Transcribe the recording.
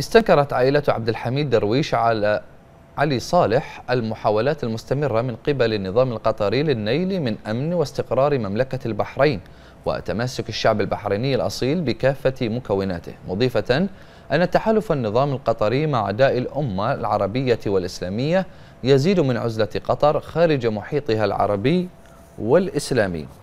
استنكرت عائلة عبد الحميد درويش على علي صالح المحاولات المستمرة من قبل النظام القطري للنيل من أمن واستقرار مملكة البحرين وتماسك الشعب البحريني الأصيل بكافة مكوناته مضيفة أن تحالف النظام القطري مع داء الأمة العربية والإسلامية يزيد من عزلة قطر خارج محيطها العربي والإسلامي